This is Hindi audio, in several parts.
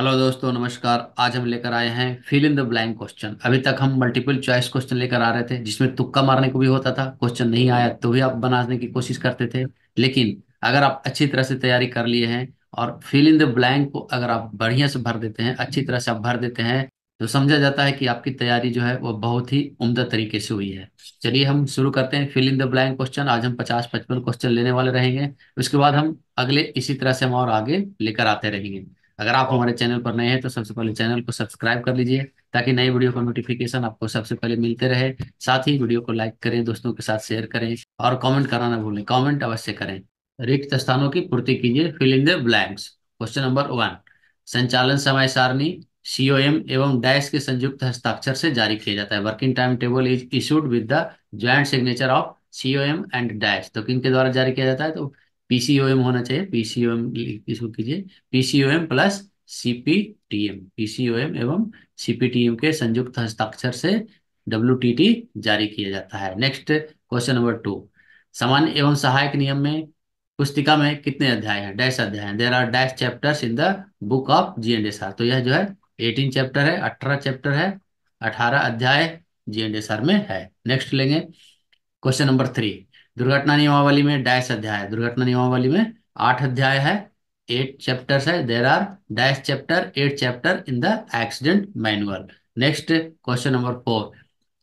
हेलो दोस्तों नमस्कार आज हम लेकर आए हैं fill in the blank question अभी तक हम मल्टीपल चॉइस क्वेश्चन लेकर आ रहे थे जिसमें तुक्का मारने को भी होता था क्वेश्चन नहीं आया तो भी आप बनाने की कोशिश करते थे लेकिन अगर आप अच्छी तरह से तैयारी कर लिए हैं और फिल इन द ब्लैंक को अगर आप बढ़िया से भर देते हैं अच्छी तरह से आप भर देते हैं तो समझा जाता है कि आपकी तैयारी जो है वो बहुत ही उमदा तरीके से हुई है चलिए हम शुरू करते हैं fill in the blank question आज हम पचास पचपन क्वेश्चन लेने वाले रहेंगे उसके बाद हम अगले इसी तरह से हम और आगे लेकर आते रहेंगे अगर आप हमारे चैनल पर नए हैं तो सबसे पहले चैनल को सब्सक्राइब कर लीजिए ताकि नए वीडियो का नोटिफिकेशन आपको सबसे पहले मिलते रहे साथ ही वीडियो को लाइक करें दोस्तों के साथ शेयर करें और कॉमेंट करना ना भूलें कॉमेंट अवश्य करें रिक्त स्थानों की पूर्ति कीजिए fill in the blanks question number one संचालन समय सारणी एम एवं डैश के संयुक्त हस्ताक्षर से जारी किया जाता है working time table is issued with the joint signature of M and dash तो किनके द्वारा जारी किया जाता है तो पीसीओएम होना चाहिए पीसीओएम इसको कीजिए पीसीओएम प्लस सीपीटीएम पीसीओएम एवं सीपीटीएम के संयुक्त हस्ताक्षर से डब्ल्यू जारी किया जाता है नेक्स्ट क्वेश्चन नंबर टू सामान्य एवं सहायक नियम में पुस्तिका में कितने अध्याय हैं डैश अध्याय हैं there are dash chapters in the book of G and S R तो यह जो है एटीन चैप्टर है अठारह चैप्टर है अठारह अध्याय जी एंड एस आर में है नेक्स्ट लेंगे क्वेश्चन नंबर थ्री दुर्घटना नियमावली में डैश अध्याय दुर्घटना नियमावली में आठ अध्याय है एट चैप्टर्स है there are dash chapter eight chapter in the accident manual next question number four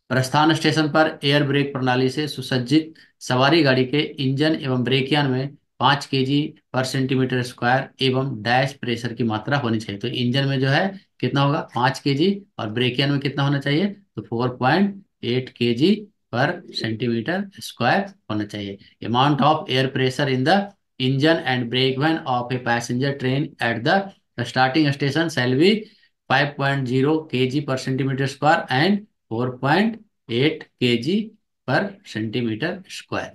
प्रस्थान स्टेशन पर एयर ब्रेक प्रणाली से सुसज्जित सवारी गाड़ी के इंजन एवं ब्रेकियान में पांच के जी पर सेंटीमीटर स्क्वायर एवं डैश प्रेशर की मात्रा होनी चाहिए तो इंजन में जो है कितना होगा पांच के जी और ब्रेकियन में कितना होना चाहिए तो फोर पॉइंट एट के जी पर सेंटीमीटर स्क्वायर होना चाहिए amount of air pressure in the engine and brake van of a passenger train at the starting station shall be 5.0 kg per centimeter square and 4.8 kg per centimeter square.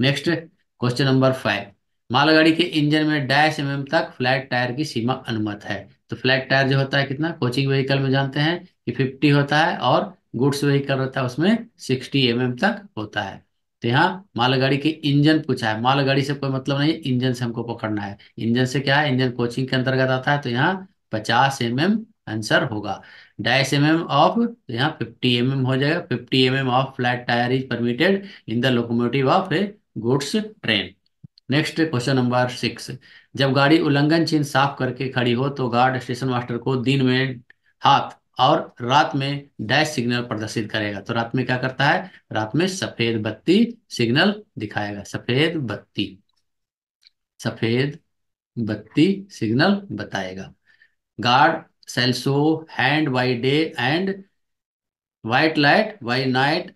Next question number five मालगाड़ी के इंजन में डैश एम mm तक फ्लैट टायर की सीमा अनुमत है तो फ्लैट टायर जो होता है कितना कोचिंग व्हीकल में जानते हैं कि 50 होता है और गुड्स व्हीकल होता है उसमें सिक्सटी एम mm तक होता है तो यहाँ मालगाड़ी के इंजन पूछा है मालगाड़ी से कोई मतलब नहीं इंजन से हमको पकड़ना है इंजन से क्या है इंजन कोचिंग के अंतर्गत आता है तो यहाँ पचास एम mm आंसर होगा डैश एम एम ऑफ तो यहाँ फिफ्टी एम mm हो जाएगा fifty M M of flat tyre is permitted in the locomotive of a goods train next question number six जब गाड़ी उल्लंघन चिन्ह साफ करके खड़ी हो तो गार्ड स्टेशन मास्टर को दिन में हाथ और रात में डैश सिग्नल प्रदर्शित करेगा तो रात में क्या करता है रात में सफेद बत्ती सिग्नल दिखाएगा सफेद बत्ती सफेद बत्ती सिग्नल बताएगा guard shall show hand by day and white light by night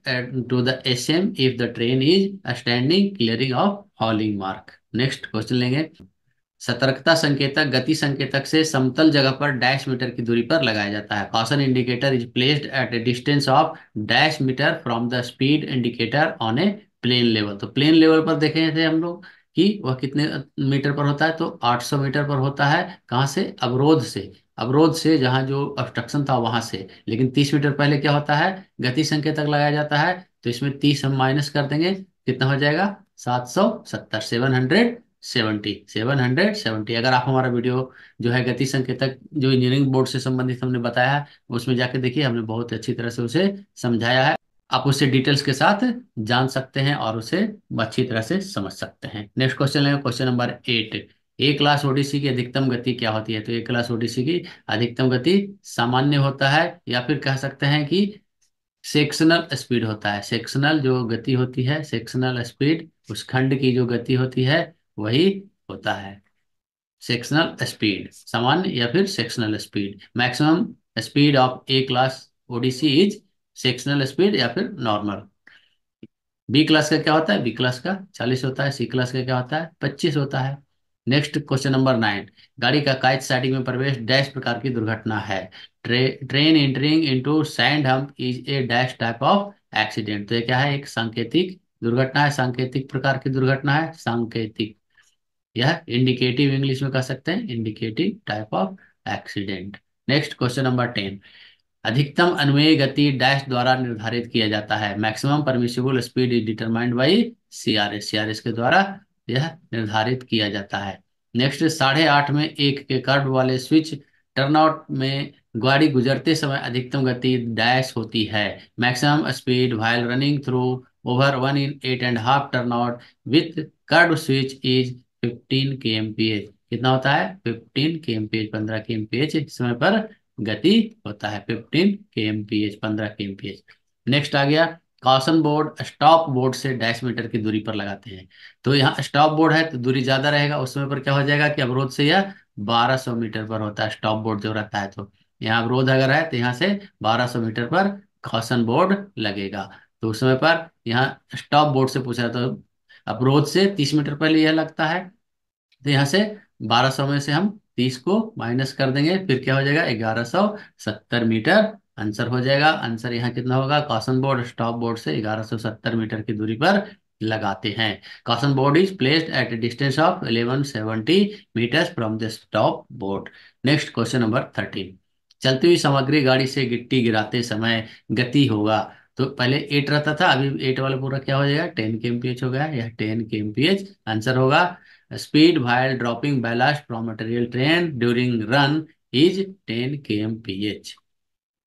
to the S if the train is standing clearing of hauling mark next question लेंगे सतर्कता संकेतक गति संकेतक से समतल जगह पर डैश मीटर की दूरी पर लगाया जाता है caution indicator is placed at a distance of dash metre from the speed indicator on a plane level तो प्लेन लेवल पर देखे थे हम लोग कि वह कितने मीटर पर होता है तो 800 मीटर पर होता है कहाँ से अवरोध से अवरोध से जहाँ जो ऑब्स्ट्रक्शन था वहां से लेकिन 30 मीटर पहले क्या होता है गति संकेतक लगाया जाता है तो इसमें 30 हम माइनस कर देंगे कितना हो जाएगा 770 700 सेवेंटी सेवन हंड्रेड सेवेंटी अगर आप हमारा वीडियो जो है गति संकेतक जो इंजीनियरिंग बोर्ड से संबंधित हमने बताया है उसमें जाके देखिए हमने बहुत अच्छी तरह से उसे समझाया है आप उसे डिटेल्स के साथ जान सकते हैं और उसे अच्छी तरह से समझ सकते हैं नेक्स्ट क्वेश्चन है question number eight A class ODC की अधिकतम गति क्या होती है तो ए क्लास ओडीसी की अधिकतम गति सामान्य होता है या फिर कह सकते हैं कि सेक्शनल स्पीड होता है सेक्शनल जो गति होती है सेक्शनल स्पीड उस खंड की जो गति होती है वही होता है सेक्शनल स्पीड सामान्य या फिर sectional speed maximum speed of A class ODC is sectional speed या फिर नॉर्मल बी क्लास का क्या होता है बी क्लास का चालीस होता है सी क्लास का क्या होता है पच्चीस होता है नेक्स्ट क्वेश्चन नंबर नाइन गाड़ी का काइट साइडिंग में प्रवेश डैश प्रकार की दुर्घटना है ट्रे, train entering into sand hump is a dash type of accident तो ये क्या है एक सांकेतिक दुर्घटना है सांकेतिक प्रकार की दुर्घटना है सांकेतिक यह इंडिकेटिव इंग्लिश में कह सकते हैं indicative type of accident next question number ten अधिकतम अनुमेय गति डैश द्वारा निर्धारित किया जाता है maximum permissible speed is determined by CRS CRS के द्वारा यह निर्धारित किया जाता है नेक्स्ट साढ़े आठ में एक के कर्व वाले स्विच टर्नआउट में गाड़ी गुजरते समय अधिकतम गति डैश होती है maximum speed while running through over one in eight and half turnout with curve switch is 15 K M कितना होता है 15 के एम पंद्रह के एम समय पर गति होता है 15 के एम पंद्रह के एम नेक्स्ट आ गया कॉशन बोर्ड स्टॉप बोर्ड से डैश मीटर की दूरी पर लगाते हैं तो यहाँ स्टॉप बोर्ड है तो दूरी ज्यादा रहेगा उस समय पर क्या हो जाएगा कि अवरोध से यह 1200 मीटर पर होता है स्टॉप बोर्ड जो रहता है तो यहाँ अवरोध अगर है तो यहाँ से 1200 मीटर पर कॉशन बोर्ड लगेगा तो उस समय पर यहाँ स्टॉप बोर्ड से पूछा तो रोज से तीस मीटर पहले यह लगता है तो यहां से बारह सौ में से हम तीस को माइनस कर देंगे फिर क्या हो जाएगा ग्यारह सौ सत्तर मीटर आंसर हो जाएगा आंसर यहाँ कितना होगा कॉशन बोर्ड स्टॉप बोर्ड से ग्यारह सौ सत्तर मीटर की दूरी पर लगाते हैं caution board is placed at distance of 1170 metre from the stop board next question number thirteen चलती हुई सामग्री गाड़ी से गिट्टी गिराते समय गति होगा तो पहले एट रहता था अभी एट वाला पूरा क्या हो जाएगा टेन के एमपीएच हो गया या टेन के एमपीएच आंसर होगा speed while dropping ballast from material train during run is ten K M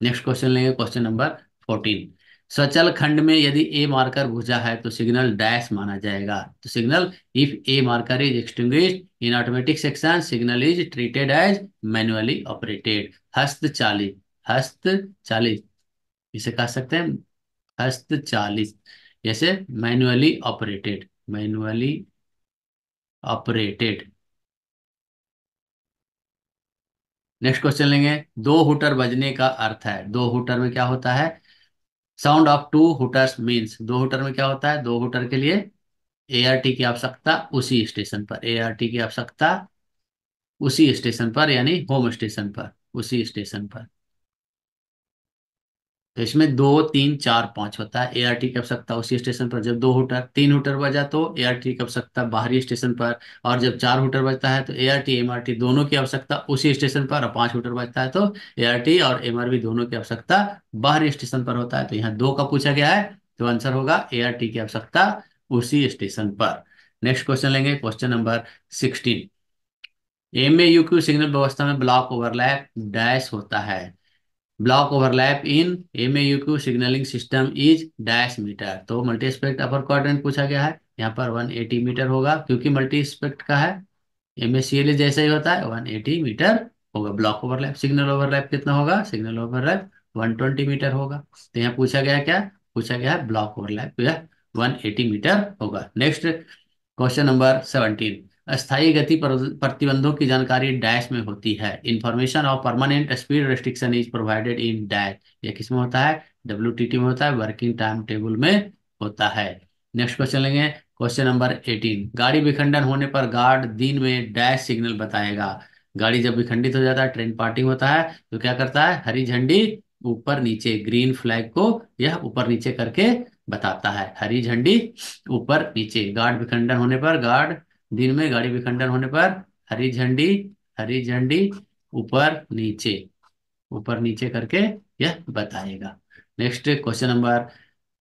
next question लेंगे क्वेश्चन नंबर फोर्टीन सचल खंड में यदि ए मार्कर भुजा है तो सिग्नल डैश माना जाएगा तो signal if A marker is extinct in automatic section signal is treated as manually operated हस्त चालित हस्त चालित इसे कह सकते हैं हस्त चालित जैसे manually operated manually operated next question लेंगे दो हुटर बजने का अर्थ है दो हुटर में क्या होता है sound of two hooters means दो हुटर में क्या होता है दो हुटर के लिए एआरटी की आवश्यकता उसी स्टेशन पर एआरटी की आवश्यकता उसी स्टेशन पर यानी होम स्टेशन पर उसी स्टेशन पर तो इसमें दो तीन चार पांच होता है एआरटी आर टी कब सकता उसी स्टेशन पर जब दो हुटर तीन हुटर बजा तो एआरटी आर टी कब सकता बाहरी स्टेशन पर और जब चार हुटर बजता है तो एआरटी एमआरटी दोनों की आवश्यकता उसी स्टेशन पर और पांच हुटर बजता है तो एआरटी और एमआरबी दोनों की आवश्यकता बाहरी स्टेशन पर होता है तो यहाँ दो का पूछा गया है तो आंसर होगा ए की आवश्यकता उसी स्टेशन पर नेक्स्ट क्वेश्चन लेंगे question number sixteen M A U Q signal व्यवस्था में ब्लॉक ओवरलैप डैश होता है block overlap in M signalling system is dash metre तो मल्टी स्पेक्ट अपर क्वाड्रेंट पूछा गया है यहाँ पर 180 मीटर होगा क्योंकि मल्टी एस्पेक्ट का है एम e जैसे ही होता है 180 मीटर होगा ब्लॉक ओवरलैप सिग्नल ओवरलैप कितना होगा सिग्नल ओवरलैप 120 मीटर होगा तो यहाँ पूछा गया क्या पूछा गया है block overlap one eighty metre होगा नेक्स्ट क्वेश्चन नंबर सेवनटीन स्थायी गति प्रतिबंधों की जानकारी डैश में होती है information of permanent speed restriction is provided in dash ये किसमें होता है डब्ल्यू में होता है वर्किंग टाइम टेबल में होता है नेक्स्ट क्वेश्चन लेंगे क्वेश्चन नंबर एटीन गाड़ी विखंडन होने पर गार्ड दिन में डैश सिग्नल बताएगा गाड़ी जब विखंडित हो जाता है ट्रेन पार्टिंग होता है तो क्या करता है हरी झंडी ऊपर नीचे ग्रीन फ्लैग को यह ऊपर नीचे करके बताता है हरी झंडी ऊपर नीचे गार्ड विखंडन होने पर गार्ड दिन में गाड़ी विखंडन होने पर हरी झंडी हरी झंडी ऊपर नीचे ऊपर नीचे करके यह बताएगा नेक्स्ट क्वेश्चन नंबर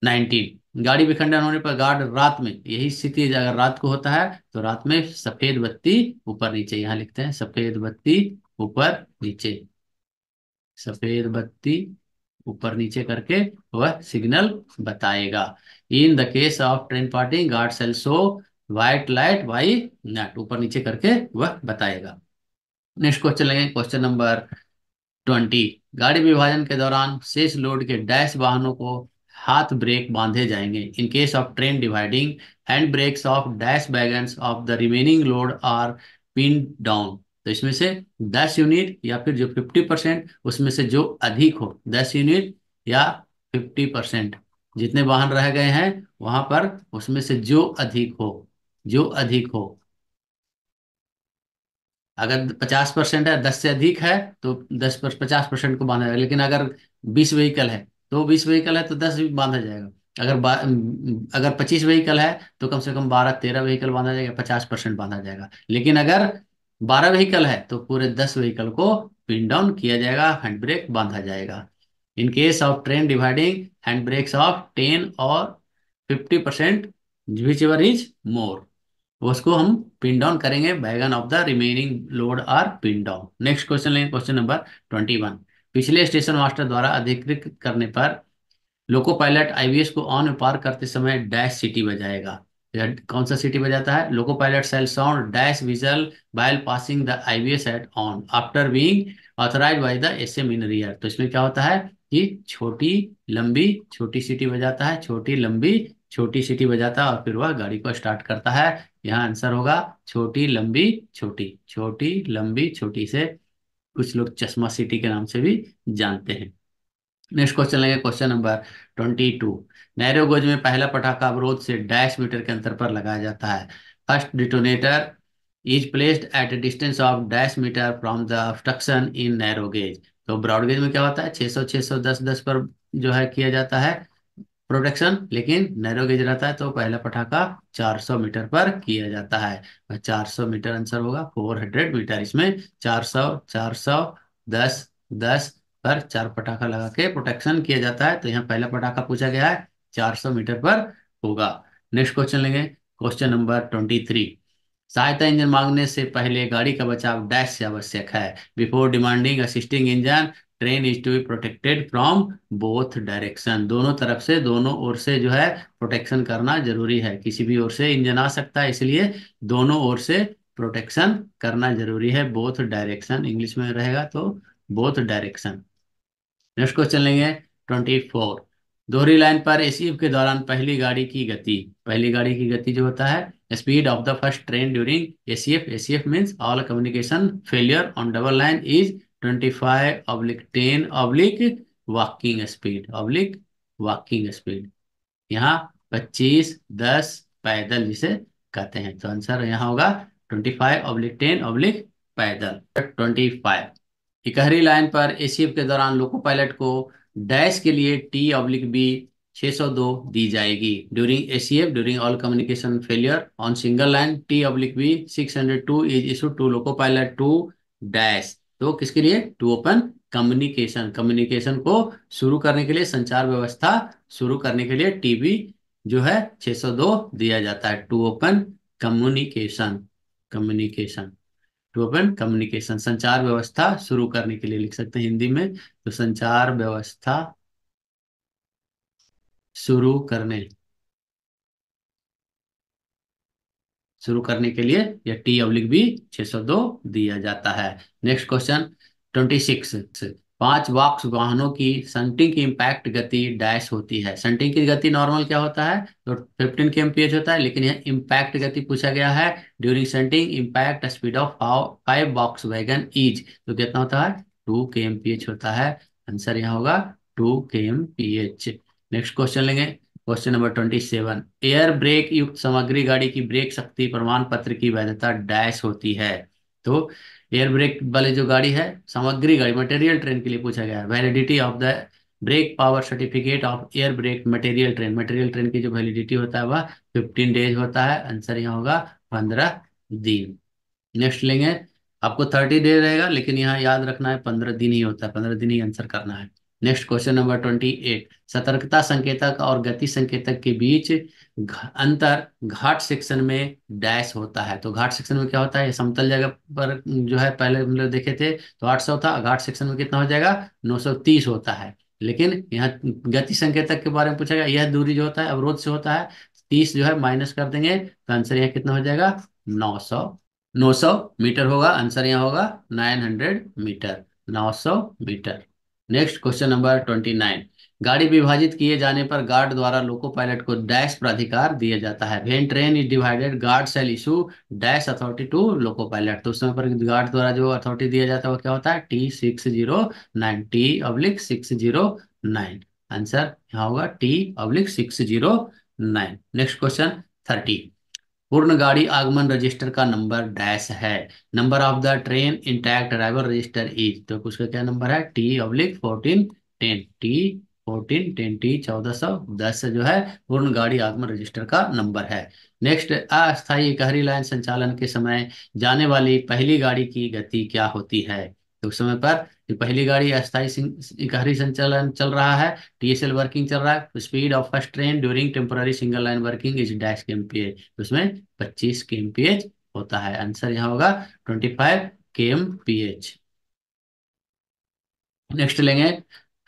नाइनटीन गाड़ी विखंडन होने पर गार्ड रात में यही स्थिति अगर रात को होता है तो रात में सफेद बत्ती ऊपर नीचे यहां लिखते हैं सफेद बत्ती ऊपर नीचे सफेद बत्ती ऊपर नीचे करके वह सिग्नल बताएगा in the case of train parting guard shall show white light by night ऊपर नीचे करके वह बताएगा नेक्स्ट क्वेश्चन लेंगे क्वेश्चन नंबर ट्वेंटी गाड़ी विभाजन के दौरान शेष लोड के डैश वाहनों को हाथ ब्रेक बांधे जाएंगे in case of train dividing hand brakes of dash wagon of the remaining load are pin down तो इसमें से दस यूनिट या फिर जो फिफ्टी परसेंट उसमें से जो अधिक हो दस यूनिट या फिफ्टी परसेंट जितने वाहन रह गए हैं वहां पर उसमें से जो अधिक हो जो अधिक हो अगर पचास परसेंट है दस से अधिक है तो दस पर पचास परसेंट को बांधा जाएगा लेकिन अगर बीस व्हीकल है तो बीस व्हीकल है तो दस भी बांधा जाएगा अगर अगर पच्चीस व्हीकल है तो कम से कम बारह तेरह व्हीकल बांधा जाएगा पचास परसेंट बांधा जाएगा लेकिन अगर बारह व्हीकल है तो पूरे दस व्हीकल को पिन डाउन किया जाएगा हैंड ब्रेक बांधा जाएगा in case of train dividing hand brakes of ten और fifty percent whichever is more उसको हम पिन डाउन करेंगे wagon of the remaining load are pin down next question लेंगे क्वेश्चन नंबर ट्वेंटी वन पिछले स्टेशन मास्टर द्वारा अधिकृत करने पर लोको पायलट आईवीएस को ऑन पार करते समय डैश सिटी बजाएगा कौन सा सिटी बजाता है loco pilot shall sound dash whistle while passing the IVS at on after being authorise by the S M in rear तो इसमें क्या होता है कि छोटी लंबी छोटी सिटी बजाता है छोटी लंबी छोटी सीटी बजाता है और फिर वह गाड़ी को स्टार्ट करता है यहाँ आंसर होगा छोटी लंबी छोटी छोटी लंबी छोटी से कुछ लोग चश्मा सिटी के नाम से भी जानते हैं नेक्स्ट क्वेश्चन लेंगे question number twenty two narrow gauge में पहला पटाखा अवरोध से डैश मीटर के अंतर पर लगाया जाता है first detonator is placed at a distance of dash metre from the obstruction in narrow gauge तो ब्रॉड गेज में क्या होता है सौ सौ दस दस पर जो है किया जाता है प्रोटेक्शन लेकिन नैरो गेज रहता है तो पहला पटाखा 400 मीटर पर किया जाता है 400 मीटर आंसर होगा 400 मीटर इसमें 400 400 10 10 पर चार पटाखा लगा के प्रोटेक्शन किया जाता है तो यहाँ पहला पटाखा पूछा गया है 400 मीटर पर होगा नेक्स्ट क्वेश्चन लेंगे क्वेश्चन नंबर 23 सहायता इंजन मांगने से पहले गाड़ी का बचाव डैश से आवश्यक है before demanding assisting engine train is to be protected from both direction दोनों तरफ से दोनों ओर से जो है प्रोटेक्शन करना जरूरी है किसी भी ओर से इंजन आ सकता है इसलिए दोनों ओर से प्रोटेक्शन करना जरूरी है बोथ डायरेक्शन इंग्लिश में रहेगा तो बोथ डायरेक्शन नेक्स्ट क्वेश्चन लेंगे ट्वेंटी फोर दोहरी लाइन पर रिसीव के दौरान पहली गाड़ी की गति पहली गाड़ी की गति जो होता है speed of the first train during ACF ACF means all communication failure on double line is twenty five oblique ten oblique walking speed oblique walking speed यहाँ पच्चीस दस पैदल जिसे कहते हैं तो आंसर यहाँ होगा twenty five oblique ten oblique पैदल ट्वेंटी फाइव इकहरी लाइन पर एसीएफ के दौरान लोको पायलट को डैश के लिए टी अब्लिक बी 602 दी जाएगी during ACF during all communication failure on single line T oblique B six hundred two is issue to loco pilot to dash तो किसके लिए टू ओपन कम्युनिकेशन कम्युनिकेशन को शुरू करने के लिए संचार व्यवस्था शुरू करने के लिए टीबी जो है 602 दिया जाता है to open communication communication to open communication संचार व्यवस्था शुरू करने के लिए लिख सकते हैं हिंदी में तो संचार व्यवस्था शुरू करने शुरू करने के लिए यह टी अब्लिक भी छह दिया जाता है नेक्स्ट क्वेश्चन ट्वेंटी सिक्स पांच वाक्स वाहनों की संटिंग की इम्पैक्ट गति डैश होती है संटिंग की गति नॉर्मल क्या होता है तो फिफ्टीन के एमपीएच होता है लेकिन यह इंपैक्ट गति पूछा गया है during shunting impact speed of five box wagon is तो कितना होता है टू के एमपीएच होता है आंसर यहाँ होगा two K MPH next question लेंगे question number twenty seven air brake युक्त सामग्री गाड़ी की ब्रेक शक्ति प्रमाण पत्र की वैधता डैश होती है तो एयर ब्रेक वाली जो गाड़ी है सामग्री गाड़ी मटेरियल ट्रेन के लिए पूछा गया है validity of the brake power certificate of air brake material train material train की जो वैलिडिटी होता है वह फिफ्टीन डेज होता है आंसर यहाँ होगा पंद्रह दिन नेक्स्ट लेंगे आपको थर्टी डे रहेगा लेकिन यहाँ याद रखना है पंद्रह दिन ही होता है पंद्रह दिन ही आंसर करना है next question number twenty eight सतर्कता संकेतक और गति संकेतक के बीच अंतर घाट सेक्शन में डैश होता है तो घाट सेक्शन में क्या होता है समतल जगह पर जो है पहले हम लोग देखे थे तो 800 था घाट सेक्शन में कितना हो जाएगा 930 होता है लेकिन यहाँ गति संकेतक के बारे में पूछा गया यह दूरी जो होता है अवरोध से होता है तीस जो है माइनस कर देंगे तो आंसर यहाँ कितना हो जाएगा नौ सौ नौ सौ मीटर होगा आंसर यहाँ होगा नाइन हंड्रेड मीटर नौ सौ metre next question number twenty nine गाड़ी विभाजित किए जाने पर गार्ड द्वारा लोको पायलट को डैश प्राधिकार दिया जाता है when train is divided guard shall issue dash authority to loco pilot तो उस समय पर गार्ड द्वारा जो अथॉरिटी दिया जाता है वो क्या होता है T six zero nine T oblique six zero nine answer यहाँ होगा T oblique six zero nine next question thirty पूर्ण गाड़ी आगमन रजिस्टर का नंबर डैश है number of the train intact driver register is तो उसका क्या नंबर है T oblique fourteen ten T fourteen ten T चौदह सौ दस जो है पूर्ण गाड़ी आगमन रजिस्टर का नंबर है नेक्स्ट अस्थायी गहरी लाइन संचालन के समय जाने वाली पहली गाड़ी की गति क्या होती है तो उस समय पर पहली गाड़ी अस्थायी इकहरी संचालन चल रहा है टीएसएल वर्किंग चल रहा है तो speed of first train during temporary single line working is dash K MPH तो उसमें पच्चीस के एमपीएच होता है आंसर यहाँ होगा twenty five K M P H next लेंगे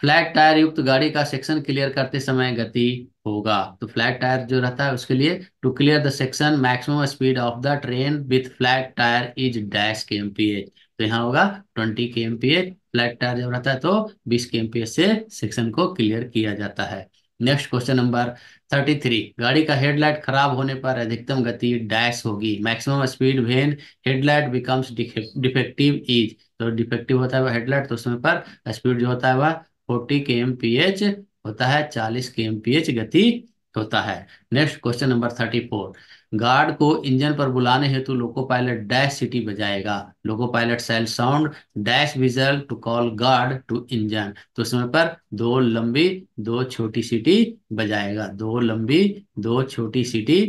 फ्लैट टायर युक्त गाड़ी का सेक्शन क्लियर करते समय गति होगा तो फ्लैट टायर जो रहता है उसके लिए to clear the section maximum speed of the train with flat tyre is dash K MPH तो यहाँ होगा ट्वेंटी के एमपीए फ्लैट टायर जब रहता है तो बीस के एमपीए से सेक्शन को क्लियर किया जाता है next question number thirty three गाड़ी का हेडलाइट खराब होने पर अधिकतम गति डैश होगी maximum speed when headlight becomes defective is तो डिफेक्टिव होता है वह हेडलाइट तो उसमें पर स्पीड जो होता है वह फोर्टी के एम होता है चालीस के एम गति होता है next question number thirty four guard को इंजन पर बुलाने हेतु लोको पायलट डैश सिटी बजाएगा loco pilot shall sound dash whistle to call guard to engine तो समय पर दो लंबी दो छोटी सिटी बजाएगा दो लंबी दो छोटी सिटी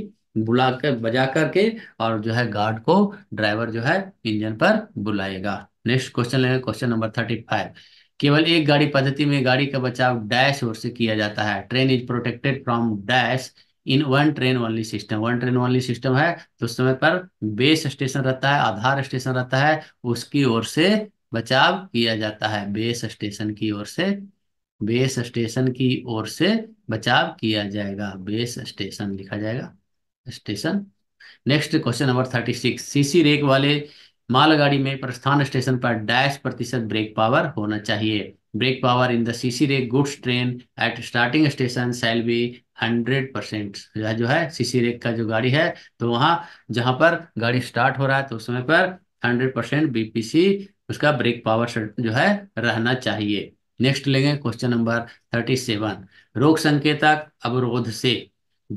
बुला कर बजा करके और जो है गार्ड को ड्राइवर जो है इंजन पर बुलाएगा नेक्स्ट क्वेश्चन लेंगे क्वेश्चन नंबर थर्टी फाइव केवल एक गाड़ी पद्धति में गाड़ी का बचाव डैश ओर से किया जाता है train is protected from dash in one train only system one train only system है तो समय पर बेस स्टेशन रहता है आधार स्टेशन रहता है उसकी ओर से बचाव किया जाता है बेस स्टेशन की ओर से बेस स्टेशन की ओर से बचाव किया जाएगा बेस स्टेशन लिखा जाएगा station next question number thirty six CC rake वाले मालगाड़ी में प्रस्थान स्टेशन पर डैश प्रतिशत ब्रेक पावर होना चाहिए brake power in the CC rake goods train at starting station shall be hundred percent जो है सीसी रेक का जो गाड़ी है तो वहां जहां पर गाड़ी स्टार्ट हो रहा है तो उस समय पर हंड्रेड परसेंट बीपीसी उसका ब्रेक पावर जो है रहना चाहिए नेक्स्ट लेंगे क्वेश्चन नंबर थर्टी सेवन रोग संकेतक अवरोध से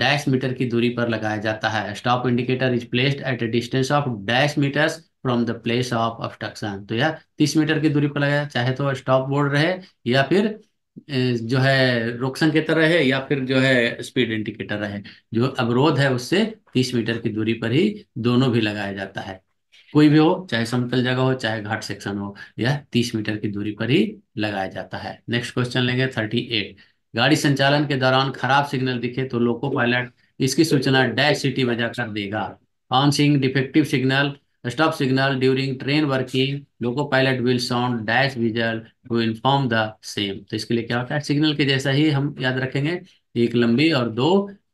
डैश मीटर की दूरी पर लगाया जाता है stop indicator is placed at a distance of dash metres from the place of obstruction तो यह तीस मीटर की दूरी पर लगाया चाहे तो स्टॉप बोर्ड रहे या फिर जो है रोक संकेतर रहे या फिर जो है स्पीड इंडिकेटर रहे जो अवरोध है उससे तीस मीटर की दूरी पर ही दोनों भी लगाया जाता है कोई भी हो चाहे समतल जगह हो चाहे घाट सेक्शन हो यह तीस मीटर की दूरी पर ही लगाया जाता है नेक्स्ट क्वेश्चन लेंगे थर्टी एट गाड़ी संचालन के दौरान खराब सिग्नल दिखे तो लोको पायलट इसकी सूचना डैश सिटी कर देगा on seeing defective signal stop signal during train working loco pilot will sound dash whistle to inform the same. तो इसके लिए क्या होता है सिग्नल के जैसा ही हम याद रखेंगे एक लंबी और दो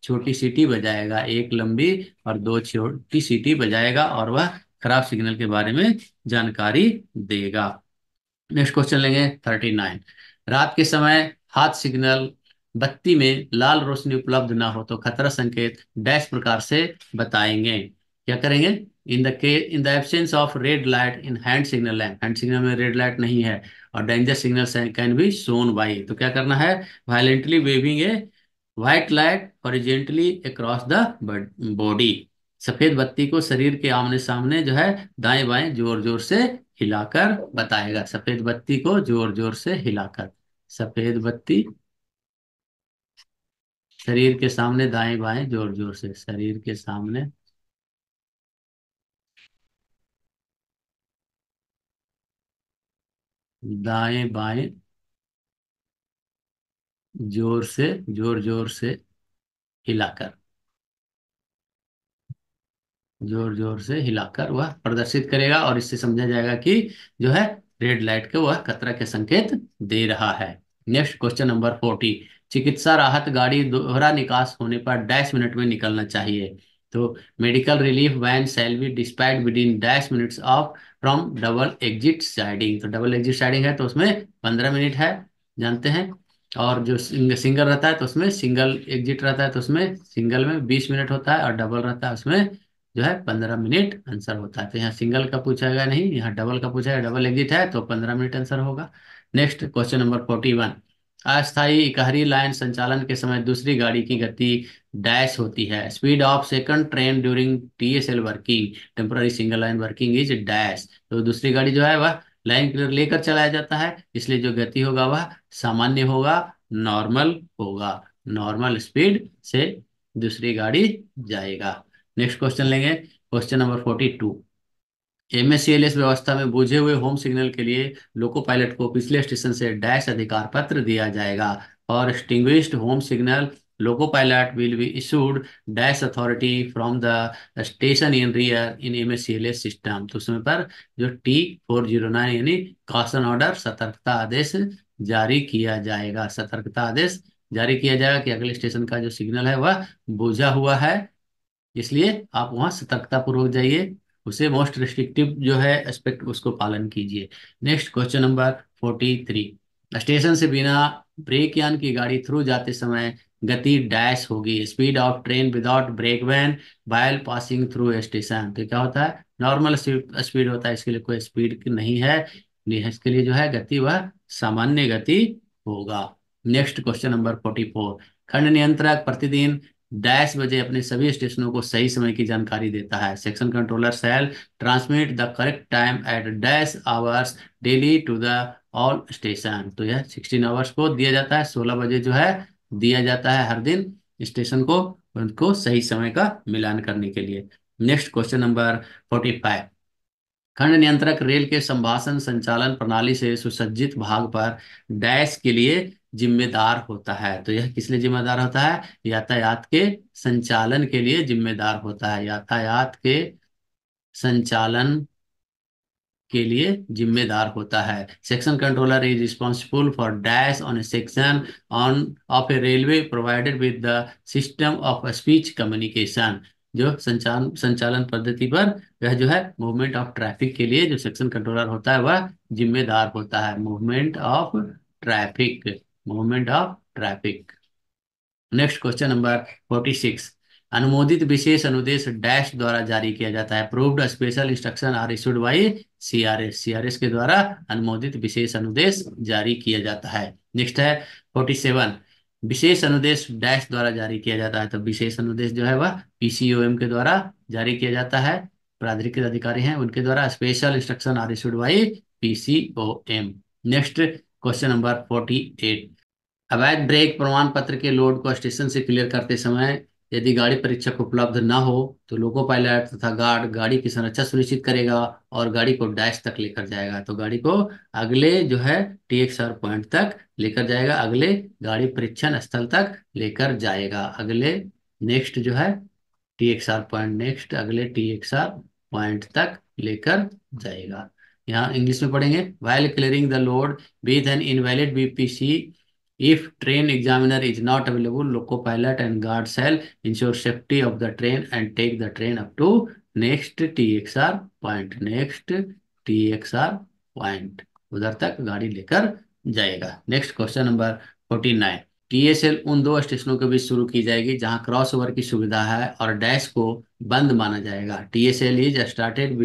छोटी सीटी बजाएगा एक लंबी और दो छोटी सीटी बजाएगा और वह खराब सिग्नल के बारे में जानकारी देगा नेक्स्ट क्वेश्चन लेंगे थर्टी नाइन रात के समय हाथ सिग्नल बत्ती में लाल रोशनी उपलब्ध ना हो तो खतरा संकेत डैश प्रकार से बताएंगे क्या करेंगे इन द के in the absence of red light in hand signal lamp hand signal में रेड लाइट नहीं है और danger signal can be shown by तो क्या करना है violently waving a white light horizontally across the body सफेद बत्ती को शरीर के आमने सामने जो है दाएं बाएं जोर जोर से हिलाकर बताएगा सफेद बत्ती को जोर जोर से हिलाकर सफेद बत्ती शरीर के सामने दाएं बाएं जोर जोर से शरीर के सामने दाएं बाएं जोर से जोर जोर से हिलाकर जोर जोर से हिलाकर वह प्रदर्शित करेगा और इससे समझा जाएगा कि जो है रेड लाइट के वह खतरा के संकेत दे रहा है नेक्स्ट क्वेश्चन नंबर फोर्टी चिकित्सा राहत गाड़ी दोहरा निकास होने पर डैश मिनट में निकलना चाहिए तो medical relief van shall be be within dash minutes of from double exit siding तो डबल एग्जिट साइडिंग है तो उसमें पंद्रह मिनट है जानते हैं और जो सिंगल रहता है तो उसमें सिंगल एग्जिट रहता है तो उसमें सिंगल में बीस मिनट होता है और डबल रहता है उसमें जो है पंद्रह मिनट आंसर होता है तो यहाँ सिंगल का पूछा गया नहीं यहाँ डबल का पूछा है डबल एग्जिट है तो पंद्रह मिनट आंसर होगा next question number forty one अस्थायी इकहरी लाइन संचालन के समय दूसरी गाड़ी की गति डैश होती है speed of second train during TSL working temporary single line working is dash तो दूसरी गाड़ी जो है वह लाइन क्लियर लेकर चलाया जाता है इसलिए जो गति होगा वह सामान्य होगा नॉर्मल होगा नॉर्मल स्पीड से दूसरी गाड़ी जाएगा नेक्स्ट क्वेश्चन लेंगे क्वेश्चन नंबर फोर्टी टू एम व्यवस्था में बुझे हुए होम सिग्नल के लिए लोको पायलट को पिछले स्टेशन से डैश अधिकार पत्र दिया जाएगा और extinguished home signal Loco pilot will be issued dash authority from the station in rear in MSCLS system. तो उसमें पर जो टी यानी कॉशन ऑर्डर सतर्कता आदेश जारी किया जाएगा सतर्कता आदेश जारी किया जाएगा कि अगले स्टेशन का जो सिग्नल है वह बोझा हुआ है इसलिए आप वहां सतर्कता पूर्वक जाइए उसे मोस्ट रिस्ट्रिक्टिव जो है एस्पेक्ट उसको पालन कीजिए next question number forty three station से बिना ब्रेक यान की गाड़ी थ्रू जाते समय गति डैश होगी speed of train without brake van while passing through station तो क्या होता है नॉर्मल स्पीड होता है इसके लिए कोई स्पीड नहीं है इसके लिए जो है गति वह सामान्य गति होगा next question number forty four खंड नियंत्रक प्रतिदिन डैश बजे अपने सभी स्टेशनों को सही समय की जानकारी देता है section controller shall transmit the correct time at dash hours daily to the all station तो यह सिक्सटीन आवर्स को दिया जाता है सोलह बजे जो है दिया जाता है हर दिन स्टेशन को उनको सही समय का मिलान करने के लिए next question number forty five खंड नियंत्रक रेल के संभाषण संचालन प्रणाली से सुसज्जित भाग पर डैश के लिए जिम्मेदार होता है तो यह किस लिए जिम्मेदार होता है यातायात के संचालन के लिए जिम्मेदार होता है यातायात के संचालन के लिए जिम्मेदार होता है section controller is responsible for dash on a section on of a railway provided with the system of speech communication जो संचालन संचालन पद्धति पर वह जो है मूवमेंट ऑफ ट्रैफिक के लिए जो सेक्शन कंट्रोलर होता है वह जिम्मेदार होता है movement of traffic movement of traffic next question number forty six अनुमोदित विशेष अनुदेश डैश द्वारा जारी किया जाता है approved special instruction are issued by CRS CRS के द्वारा अनुमोदित विशेष अनुदेश जारी किया जाता है नेक्स्ट है फोर्टी सेवन विशेष अनुदेश डैश द्वारा जारी किया जाता है तो विशेष अनुदेश जो है वह पीसीओएम के द्वारा जारी किया जाता है प्राधिकृत अधिकारी हैं उनके द्वारा special instruction are issued by PCOM next question number forty eight अवैध ब्रेक प्रमाण पत्र के लोड को स्टेशन से क्लियर करते समय यदि गाड़ी परीक्षक उपलब्ध न हो तो लोको पायलट तथा गार्ड गाड़ी की संरक्षा सुनिश्चित करेगा और गाड़ी को डैश तक लेकर जाएगा तो गाड़ी को अगले जो है टी एक्स आर पॉइंट तक लेकर जाएगा अगले गाड़ी परीक्षण स्थल तक लेकर जाएगा अगले नेक्स्ट जो है T X R point next अगले टी एक्स आर पॉइंट तक लेकर जाएगा यहाँ इंग्लिश में पढ़ेंगे while clearing the load with an invalid BPC if train examiner is not available loco pilot and guard shall ensure safety of the train and take the train up to next T X R point next T X R point उधर तक गाड़ी लेकर जाएगा next question number forty nine TSL उन दो स्टेशनों के बीच शुरू की जाएगी जहां क्रॉस ओवर की सुविधा है और डैश को बंद माना जाएगा TSL is started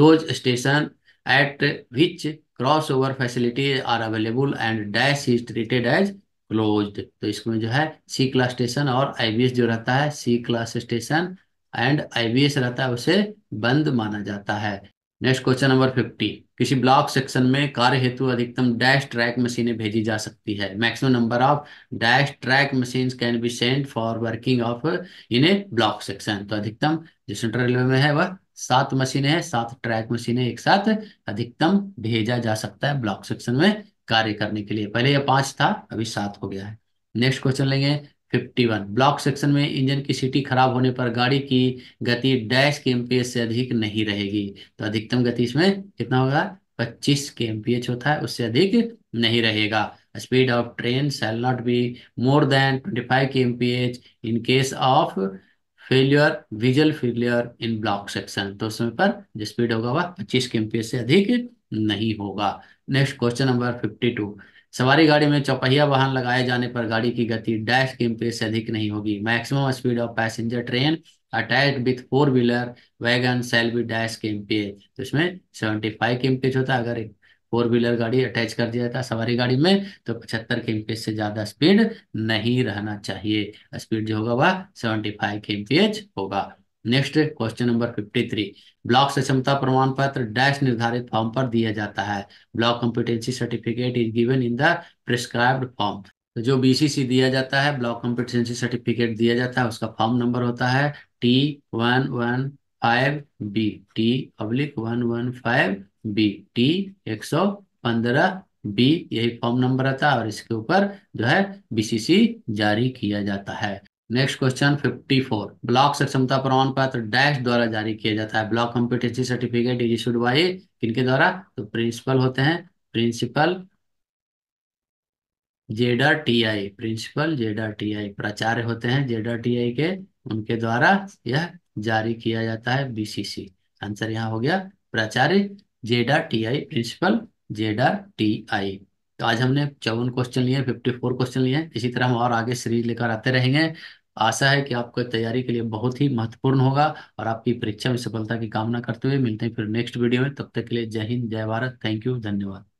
two station at which crossover facility are available and dash is treated as closed तो इसमें जो है सी क्लास स्टेशन और आईबीएस जो रहता है C class station and IBS रहता है उसे बंद माना जाता है नेक्स्ट क्वेश्चन नंबर फिफ्टी किसी ब्लॉक सेक्शन में कार्य हेतु अधिकतम डैश ट्रैक मशीनें भेजी जा सकती है maximum number of dash track machine can be send for working of in a block section तो अधिकतम जो सेंट्रल रेलवे में है वह सात मशीनें हैं सात ट्रैक मशीनें एक साथ अधिकतम भेजा जा सकता है ब्लॉक सेक्शन में कार्य करने के लिए पहले यह पांच था अभी सात हो गया है नेक्स्ट क्वेश्चन लेंगे 51 ब्लॉक सेक्शन में इंजन की सीटी खराब होने पर गाड़ी की गति डैश के एमपीएच से अधिक नहीं रहेगी तो अधिकतम गति इसमें कितना होगा 25 के एमपीएच होता है उससे अधिक नहीं रहेगा speed of train shall not be more than 25 K MPH in case of failure vigil failure in block section तो समय पर जो स्पीड होगा वह पच्चीस के से अधिक नहीं होगा next question number fifty two सवारी गाड़ी में चौपहिया वाहन लगाए जाने पर गाड़ी की गति डैश के एमपीएस से अधिक नहीं होगी maximum speed of passenger train attach with four wheeler wagon shall be dash K MPS तो इसमें सेवेंटी फाइव के एमपीएस होता है अगर एक फोर व्हीलर गाड़ी अटैच कर दिया जाता है सवारी गाड़ी में तो पचहत्तर के एमपीएच से ज़्यादा स्पीड नहीं रहना चाहिए स्पीड जो होगा वह सेवेंटी फाइव के एमपीएच होगा next question number fifty three block सक्षमता प्रमाण पत्र डैश निर्धारित फॉर्म पर दिया जाता है block competency certificate is given in the prescribe form तो जो बीसीसी दिया जाता है ब्लॉक कॉम्पिटेंसी सर्टिफिकेट दिया जाता है उसका फॉर्म नंबर होता है T one one five B T oblique one one five B T एक सौ पंद्रह बी यही फॉर्म नंबर आता है और इसके ऊपर जो है बीसीसी जारी किया जाता है नेक्स्ट क्वेश्चन 54 ब्लॉक सक्षमता प्रमाण पत्र डैश द्वारा जारी किया जाता है block competency certificate is issued by किनके द्वारा तो प्रिंसिपल होते हैं principal Z R T I principal Z R T I प्राचार्य होते हैं जेडर टी आई के उनके द्वारा यह जारी किया जाता है बीसीसी आंसर यहाँ हो गया प्राचार्य Z R T I principal Z R T I तो आज हमने चौवन क्वेश्चन लिए फिफ्टी फोर क्वेश्चन लिए इसी तरह हम और आगे सीरीज लेकर आते रहेंगे आशा है कि आपको तैयारी के लिए बहुत ही महत्वपूर्ण होगा और आपकी परीक्षा में सफलता की कामना करते हुए मिलते हैं फिर नेक्स्ट वीडियो में तब तक के लिए जय हिंद जय भारत थैंक यू धन्यवाद